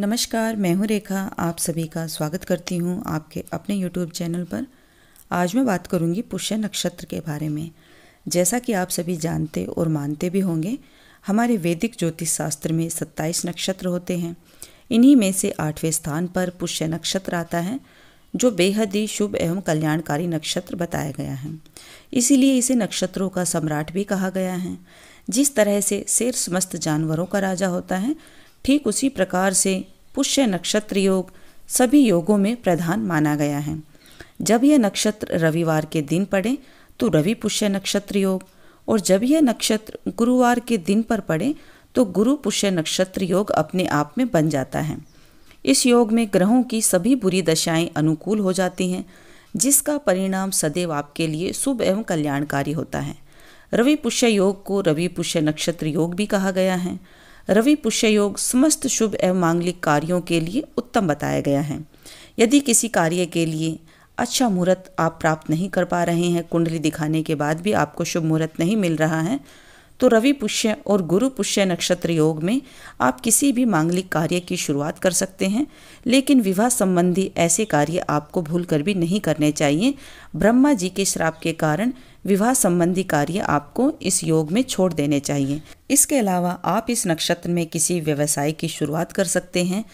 नमस्कार मैं हूं रेखा आप सभी का स्वागत करती हूं आपके अपने यूट्यूब चैनल पर आज मैं बात करूंगी पुष्य नक्षत्र के बारे में जैसा कि आप सभी जानते और मानते भी होंगे हमारे वैदिक ज्योतिष शास्त्र में 27 नक्षत्र होते हैं इन्हीं में से आठवें स्थान पर पुष्य नक्षत्र आता है जो बेहद ही शुभ एवं कल्याणकारी नक्षत्र बताया गया है इसीलिए इसे नक्षत्रों का सम्राट भी कहा गया है जिस तरह से शेर समस्त जानवरों का राजा होता है ठीक उसी प्रकार से पुष्य नक्षत्र योग सभी योगों में प्रधान माना गया है जब यह नक्षत्र रविवार के दिन पड़े तो रवि पुष्य नक्षत्र योग और जब यह नक्षत्र गुरुवार के दिन पर पड़े तो गुरु पुष्य नक्षत्र योग अपने आप में बन जाता है इस योग में ग्रहों की सभी बुरी दशाएं अनुकूल हो जाती हैं जिसका परिणाम सदैव आपके लिए शुभ एवं कल्याणकारी होता है रवि पुष्य योग को रवि पुष्य नक्षत्र योग भी कहा गया है रवि पुष्य योग समस्त शुभ एवं मांगलिक कार्यों के लिए उत्तम बताया गया है यदि किसी कार्य के लिए अच्छा मुहूर्त आप प्राप्त नहीं कर पा रहे हैं कुंडली दिखाने के बाद भी आपको शुभ मुहूर्त नहीं मिल रहा है तो रवि पुष्य और गुरु पुष्य नक्षत्र योग में आप किसी भी मांगलिक कार्य की शुरुआत कर सकते हैं लेकिन विवाह संबंधी ऐसे कार्य आपको भूल कर भी नहीं करने चाहिए ब्रह्मा जी के श्राप के कारण विवाह संबंधी कार्य आपको इस योग में छोड़ देने चाहिए इसके अलावा आप इस नक्षत्र में किसी व्यवसाय की शुरुआत कर सकते हैं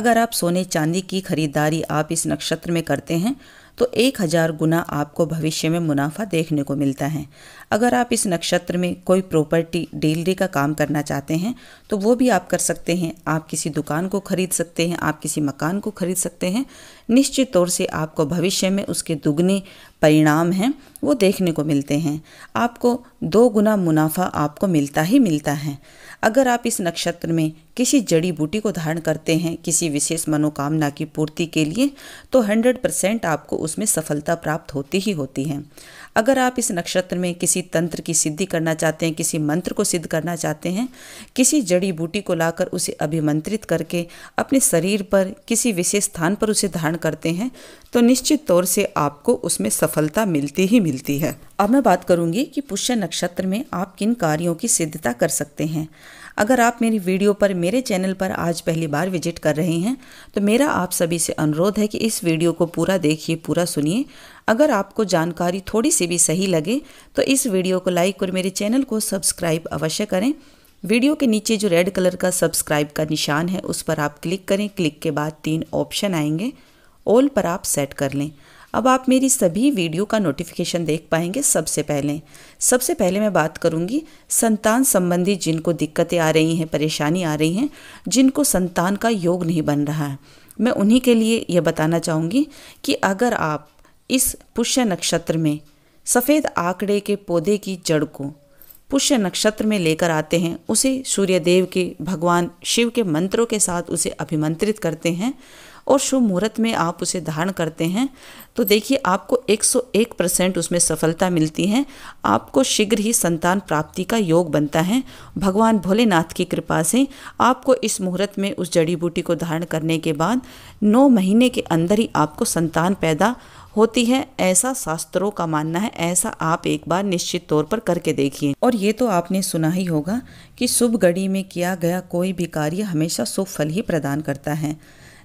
अगर आप सोने चांदी की खरीदारी आप इस नक्षत्र में करते हैं तो एक हज़ार गुना आपको भविष्य में मुनाफा देखने को मिलता है अगर आप इस नक्षत्र में कोई प्रॉपर्टी डीलरी का काम करना चाहते हैं तो वो भी आप कर सकते हैं आप किसी दुकान को खरीद सकते हैं आप किसी मकान को खरीद सकते हैं निश्चित तौर से आपको भविष्य में उसके दुगने परिणाम हैं वो देखने को मिलते हैं आपको दो गुना मुनाफा आपको मिलता ही मिलता है अगर आप इस नक्षत्र में किसी जड़ी बूटी को धारण करते हैं किसी विशेष मनोकामना की पूर्ति के लिए तो 100 परसेंट आपको उसमें सफलता प्राप्त होती ही होती है अगर आप इस नक्षत्र में किसी तंत्र की सिद्धि करना चाहते हैं किसी मंत्र को सिद्ध करना चाहते हैं किसी जड़ी बूटी को लाकर उसे अभिमंत्रित करके अपने शरीर पर किसी विशेष स्थान पर उसे धारण करते हैं तो निश्चित तौर से आपको उसमें सफलता मिलती ही मिलती है अब मैं बात करूंगी कि पुष्य नक्षत्र में आप किन कार्यों की सिद्धता कर सकते हैं अगर आप मेरी वीडियो पर मेरे चैनल पर आज पहली बार विजिट कर रहे हैं तो मेरा आप सभी से अनुरोध है कि इस वीडियो को पूरा देखिए पूरा सुनिए अगर आपको जानकारी थोड़ी सी भी सही लगे तो इस वीडियो को लाइक और मेरे चैनल को सब्सक्राइब अवश्य करें वीडियो के नीचे जो रेड कलर का सब्सक्राइब का निशान है उस पर आप क्लिक करें क्लिक के बाद तीन ऑप्शन आएंगे ऑल पर आप सेट कर लें अब आप मेरी सभी वीडियो का नोटिफिकेशन देख पाएंगे सबसे पहले सबसे पहले मैं बात करूंगी संतान संबंधी जिनको दिक्कतें आ रही हैं परेशानी आ रही हैं जिनको संतान का योग नहीं बन रहा है मैं उन्हीं के लिए यह बताना चाहूँगी कि अगर आप इस पुष्य नक्षत्र में सफ़ेद आंकड़े के पौधे की जड़ को पुष्य नक्षत्र में लेकर आते हैं उसे सूर्यदेव के भगवान शिव के मंत्रों के साथ उसे अभिमंत्रित करते हैं और शुभ मुहूर्त में आप उसे धारण करते हैं तो देखिए आपको 101 परसेंट उसमें सफलता मिलती है आपको शीघ्र ही संतान प्राप्ति का योग बनता है भगवान भोलेनाथ की कृपा से आपको इस मुहूर्त में उस जड़ी बूटी को धारण करने के बाद नौ महीने के अंदर ही आपको संतान पैदा होती है ऐसा शास्त्रों का मानना है ऐसा आप एक बार निश्चित तौर पर करके देखिए और ये तो आपने सुना ही होगा कि शुभ घड़ी में किया गया कोई भी कार्य हमेशा शुभ फल ही प्रदान करता है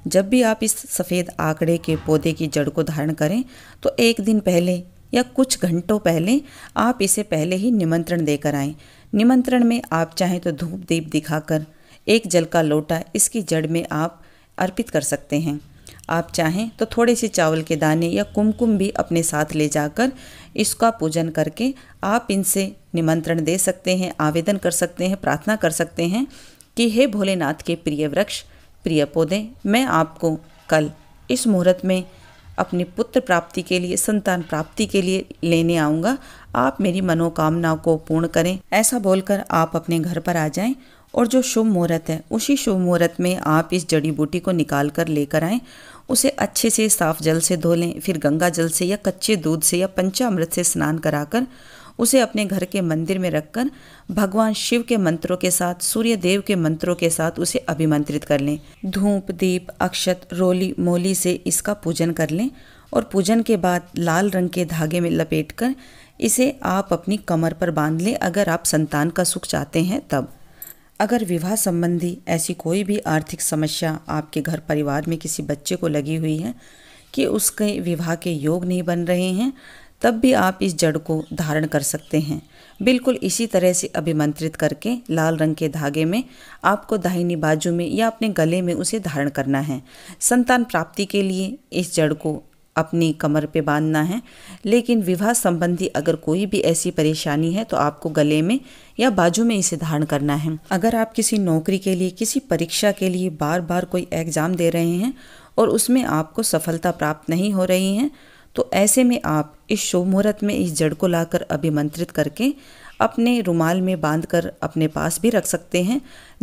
जब भी आप इस सफ़ेद आंकड़े के पौधे की जड़ को धारण करें तो एक दिन पहले या कुछ घंटों पहले आप इसे पहले ही निमंत्रण देकर आएँ निमंत्रण में आप चाहें तो धूप दीप दिखाकर एक जल का लोटा इसकी जड़ में आप अर्पित कर सकते हैं आप चाहें तो थोड़े से चावल के दाने या कुमकुम भी अपने साथ ले जाकर इसका पूजन करके आप इनसे निमंत्रण दे सकते हैं आवेदन कर सकते हैं प्रार्थना कर सकते हैं कि हे भोलेनाथ के प्रिय वृक्ष प्रिय पौधे मैं आपको कल इस मुहूर्त में अपने पुत्र प्राप्ति के लिए संतान प्राप्ति के लिए लेने आऊँगा आप मेरी मनोकामना को पूर्ण करें ऐसा बोलकर आप अपने घर पर आ जाएं और जो शुभ मुहूर्त है उसी शुभ मुहूर्त में आप इस जड़ी बूटी को निकाल कर लेकर आएँ उसे अच्छे से साफ जल से धो लें फिर गंगा जल से या कच्चे दूध से या पंचामृत से स्नान कराकर उसे अपने घर के मंदिर में रखकर भगवान शिव के मंत्रों के साथ सूर्य देव के मंत्रों के साथ उसे अभिमंत्रित कर लें धूप दीप अक्षत रोली मोली से इसका पूजन कर लें और पूजन के बाद लाल रंग के धागे में लपेट कर इसे आप अपनी कमर पर बांध लें अगर आप संतान का सुख चाहते हैं तब अगर विवाह संबंधी ऐसी कोई भी आर्थिक समस्या आपके घर परिवार में किसी बच्चे को लगी हुई है कि उसके विवाह के योग नहीं बन रहे हैं तब भी आप इस जड़ को धारण कर सकते हैं बिल्कुल इसी तरह से अभिमंत्रित करके लाल रंग के धागे में आपको दाहिनी बाजू में या अपने गले में उसे धारण करना है संतान प्राप्ति के लिए इस जड़ को अपनी कमर पे बांधना है लेकिन विवाह संबंधी अगर कोई भी ऐसी परेशानी है तो आपको गले में या बाजू में इसे धारण करना है अगर आप किसी नौकरी के लिए किसी परीक्षा के लिए बार बार कोई एग्ज़ाम दे रहे हैं और उसमें आपको सफलता प्राप्त नहीं हो रही है तो ऐसे में आप इस शुभ मुहूर्त में इस जड़ को लाकर अभिमंत्रित करके अपने रुमाल में बांध कर अपने पास भी रख सकते हैं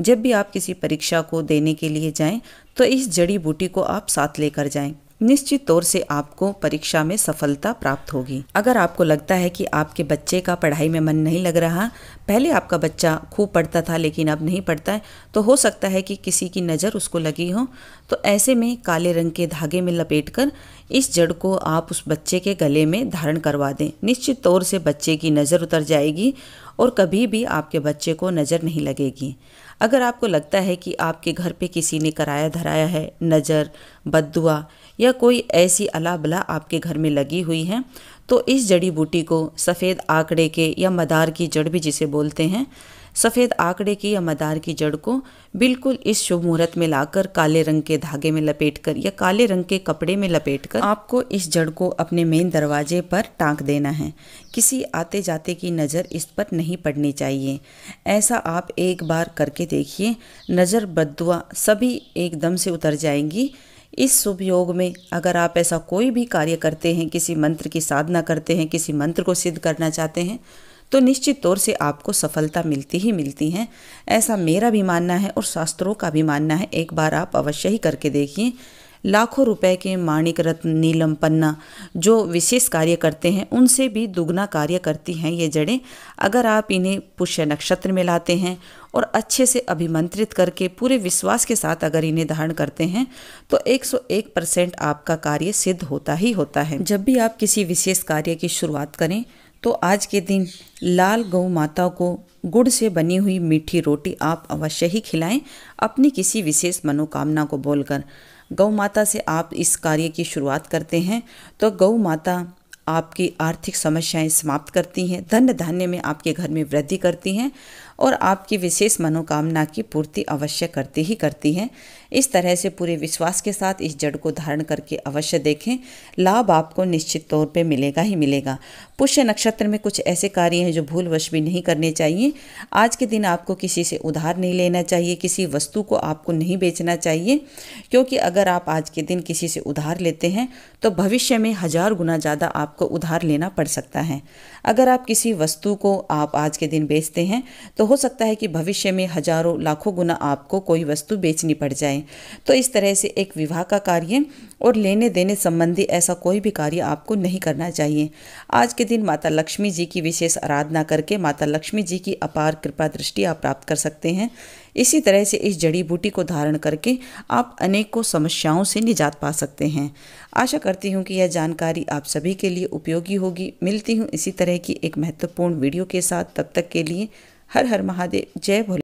जब भी आप किसी परीक्षा को देने के लिए जाएं तो इस जड़ी बूटी को आप साथ लेकर जाएं निश्चित तौर से आपको परीक्षा में सफलता प्राप्त होगी अगर आपको लगता है कि आपके बच्चे का पढ़ाई में मन नहीं लग रहा पहले आपका बच्चा खूब पढ़ता था लेकिन अब नहीं पढ़ता है तो हो सकता है कि किसी की नज़र उसको लगी हो तो ऐसे में काले रंग के धागे में लपेट कर इस जड़ को आप उस बच्चे के गले में धारण करवा दें निश्चित तौर से बच्चे की नज़र उतर जाएगी और कभी भी आपके बच्चे को नज़र नहीं लगेगी अगर आपको लगता है कि आपके घर पे किसी ने कराया धराया है नज़र बदुआ या कोई ऐसी अलाबला आपके घर में लगी हुई है तो इस जड़ी बूटी को सफ़ेद आंकड़े के या मदार की जड़ भी जिसे बोलते हैं सफ़ेद आंकड़े की या मदार की जड़ को बिल्कुल इस शुभ मुहूर्त में लाकर काले रंग के धागे में लपेट कर या काले रंग के कपड़े में लपेट कर आपको इस जड़ को अपने मेन दरवाजे पर टाँक देना है किसी आते जाते की नज़र इस पर नहीं पड़नी चाहिए ऐसा आप एक बार करके देखिए नज़र बदुआ सभी एकदम से उतर जाएंगी इस शुभ योग में अगर आप ऐसा कोई भी कार्य करते हैं किसी मंत्र की साधना करते हैं किसी मंत्र को सिद्ध करना चाहते हैं तो निश्चित तौर से आपको सफलता मिलती ही मिलती है ऐसा मेरा भी मानना है और शास्त्रों का भी मानना है एक बार आप अवश्य ही करके देखिए लाखों रुपए के माणिक रत्न नीलम पन्ना जो विशेष कार्य करते हैं उनसे भी दुगना कार्य करती हैं ये जड़ें अगर आप इन्हें पुष्य नक्षत्र में लाते हैं और अच्छे से अभिमंत्रित करके पूरे विश्वास के साथ अगर इन्हें धारण करते हैं तो 101 परसेंट आपका कार्य सिद्ध होता ही होता है जब भी आप किसी विशेष कार्य की शुरुआत करें तो आज के दिन लाल गौ माता को गुड़ से बनी हुई मीठी रोटी आप अवश्य ही खिलाएं अपनी किसी विशेष मनोकामना को बोलकर गौ माता से आप इस कार्य की शुरुआत करते हैं तो गौ माता आपकी आर्थिक समस्याएं समाप्त करती हैं धन धान्य में आपके घर में वृद्धि करती हैं और आपकी विशेष मनोकामना की पूर्ति अवश्य करती ही करती हैं इस तरह से पूरे विश्वास के साथ इस जड़ को धारण करके अवश्य देखें लाभ आपको निश्चित तौर पर मिलेगा ही मिलेगा पुष्य नक्षत्र में कुछ ऐसे कार्य हैं जो भूलवश भी नहीं करने चाहिए आज के दिन आपको किसी से उधार नहीं लेना चाहिए किसी वस्तु को आपको नहीं बेचना चाहिए क्योंकि अगर आप आज के दिन किसी से उधार लेते हैं तो भविष्य में हज़ार गुना ज़्यादा आपको उधार लेना पड़ सकता है अगर आप किसी वस्तु को आप आज के दिन बेचते हैं तो हो सकता है कि भविष्य में हजारों लाखों गुना आपको कोई वस्तु बेचनी पड़ जाए तो इस तरह से एक विवाह का कार्य और लेने देने संबंधी ऐसा कोई भी कार्य आपको नहीं करना चाहिए आज के दिन माता लक्ष्मी जी की विशेष आराधना करके माता लक्ष्मी जी की अपार कृपा दृष्टि आप प्राप्त कर सकते हैं इसी तरह से इस जड़ी बूटी को धारण करके आप अनेकों समस्याओं से निजात पा सकते हैं आशा करती हूँ कि यह जानकारी आप सभी के लिए उपयोगी होगी मिलती हूँ इसी तरह की एक महत्वपूर्ण वीडियो के साथ तब तक के लिए हर हर महादेव जय भोले